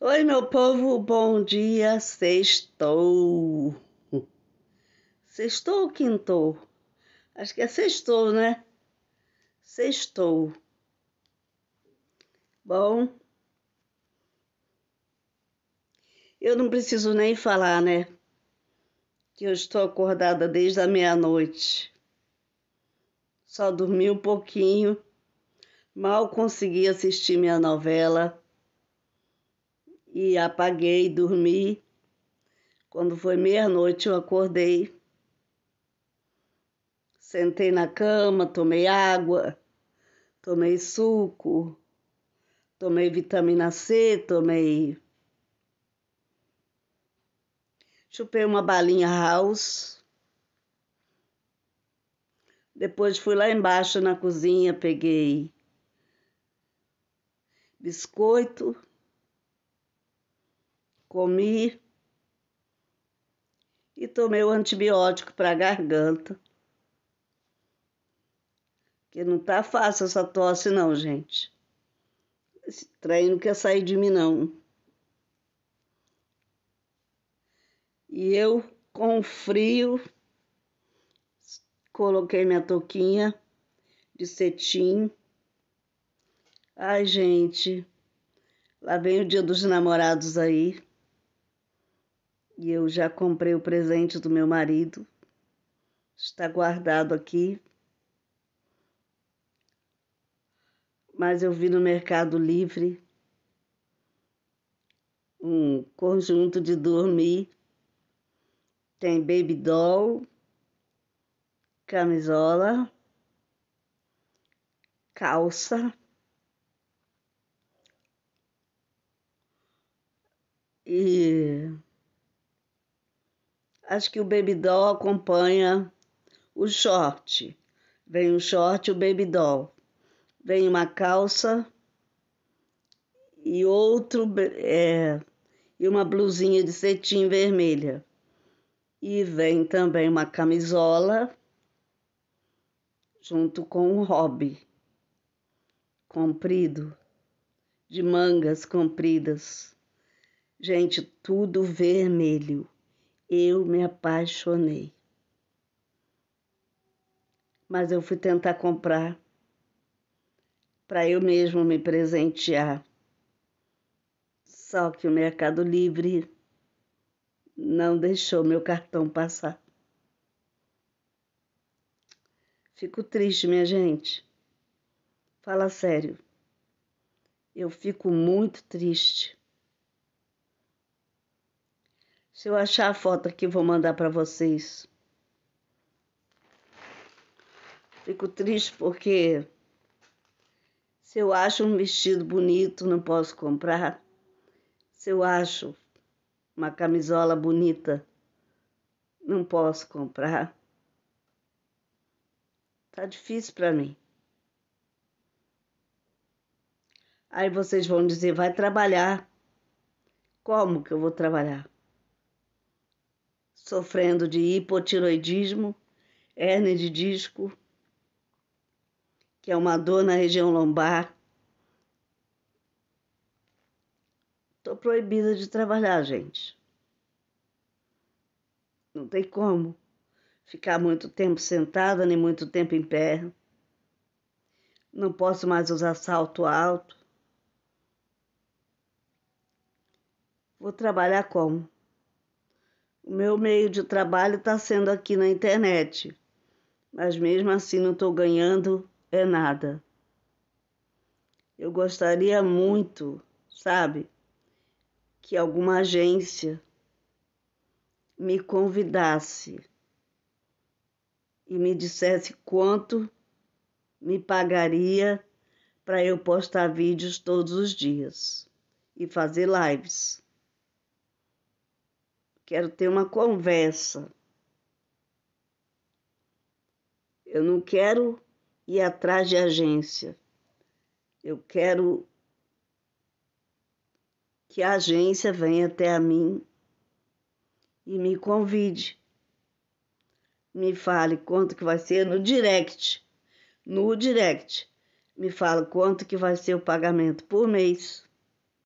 Oi, meu povo, bom dia, sextou. Sextou ou quintou? Acho que é sextou, né? Sextou. Bom, eu não preciso nem falar, né? Que eu estou acordada desde a meia-noite. Só dormi um pouquinho, mal consegui assistir minha novela e apaguei dormi. Quando foi meia-noite, eu acordei. Sentei na cama, tomei água, tomei suco, tomei vitamina C, tomei. Chupei uma balinha house. Depois fui lá embaixo na cozinha, peguei biscoito comi e tomei o antibiótico para garganta. Que não tá fácil essa tosse, não, gente. Esse trem não quer sair de mim, não. E eu, com frio, coloquei minha toquinha de cetim. Ai, gente, lá vem o dia dos namorados aí. E eu já comprei o presente do meu marido. Está guardado aqui. Mas eu vi no Mercado Livre um conjunto de dormir. Tem baby doll, camisola, calça. E Acho que o baby doll acompanha o short. Vem o short e o baby doll. Vem uma calça e outro é, e uma blusinha de cetim vermelha. E vem também uma camisola junto com um hobby comprido, de mangas compridas. Gente, tudo vermelho eu me apaixonei. Mas eu fui tentar comprar para eu mesmo me presentear. Só que o Mercado Livre não deixou meu cartão passar. Fico triste, minha gente. Fala sério. Eu fico muito triste. Se eu achar a foto aqui, vou mandar para vocês. Fico triste porque se eu acho um vestido bonito, não posso comprar. Se eu acho uma camisola bonita, não posso comprar. Tá difícil para mim. Aí vocês vão dizer: vai trabalhar. Como que eu vou trabalhar? sofrendo de hipotiroidismo, hérnia de disco, que é uma dor na região lombar. Estou proibida de trabalhar, gente. Não tem como ficar muito tempo sentada nem muito tempo em pé. Não posso mais usar salto alto. Vou trabalhar como? O meu meio de trabalho está sendo aqui na internet, mas mesmo assim não estou ganhando é nada. Eu gostaria muito, sabe, que alguma agência me convidasse e me dissesse quanto me pagaria para eu postar vídeos todos os dias e fazer lives. Quero ter uma conversa. Eu não quero ir atrás de agência. Eu quero que a agência venha até a mim e me convide. Me fale quanto que vai ser no direct. No direct. Me fala quanto que vai ser o pagamento por mês.